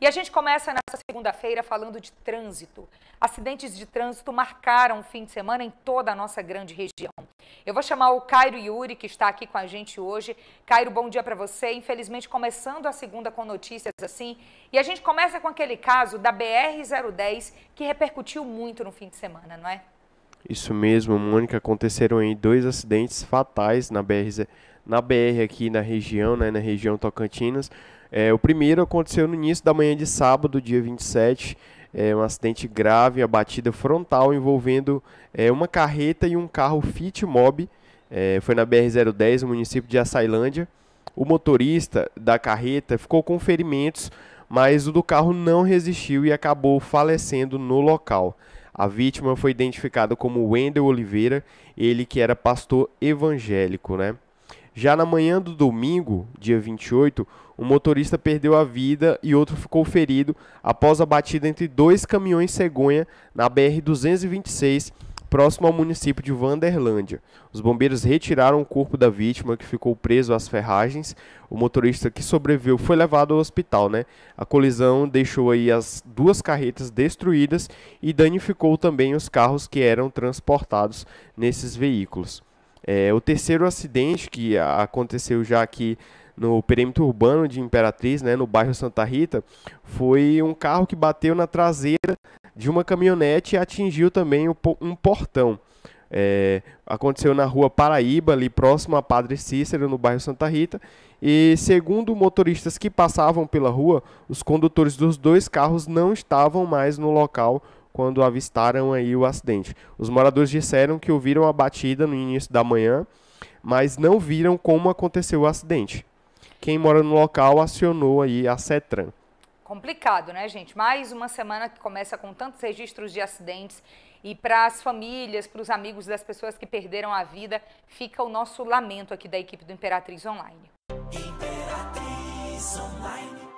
E a gente começa nessa segunda-feira falando de trânsito. Acidentes de trânsito marcaram o fim de semana em toda a nossa grande região. Eu vou chamar o Cairo Yuri, que está aqui com a gente hoje. Cairo, bom dia para você. Infelizmente, começando a segunda com notícias assim. E a gente começa com aquele caso da BR-010, que repercutiu muito no fim de semana, não é? Isso mesmo, Mônica. Aconteceram aí dois acidentes fatais na BR, na BR aqui na região, né, na região tocantinas. É, o primeiro aconteceu no início da manhã de sábado, dia 27, é, um acidente grave, a batida frontal envolvendo é, uma carreta e um carro Fit Mob. É, foi na BR-010, no município de Açailândia. O motorista da carreta ficou com ferimentos, mas o do carro não resistiu e acabou falecendo no local. A vítima foi identificada como Wendel Oliveira, ele que era pastor evangélico, né? Já na manhã do domingo, dia 28, um motorista perdeu a vida e outro ficou ferido após a batida entre dois caminhões cegonha na BR-226, próximo ao município de Vanderlândia. Os bombeiros retiraram o corpo da vítima, que ficou preso às ferragens. O motorista que sobreviveu foi levado ao hospital, né? A colisão deixou aí as duas carretas destruídas e danificou também os carros que eram transportados nesses veículos. É, o terceiro acidente que aconteceu já aqui no perímetro urbano de Imperatriz, né, no bairro Santa Rita, foi um carro que bateu na traseira de uma caminhonete e atingiu também um portão. É, aconteceu na rua Paraíba, ali próximo a Padre Cícero, no bairro Santa Rita. E segundo motoristas que passavam pela rua, os condutores dos dois carros não estavam mais no local quando avistaram aí o acidente. Os moradores disseram que ouviram a batida no início da manhã, mas não viram como aconteceu o acidente. Quem mora no local acionou aí a CETRAN. Complicado, né, gente? Mais uma semana que começa com tantos registros de acidentes e para as famílias, para os amigos das pessoas que perderam a vida, fica o nosso lamento aqui da equipe do Imperatriz Online. Imperatriz Online.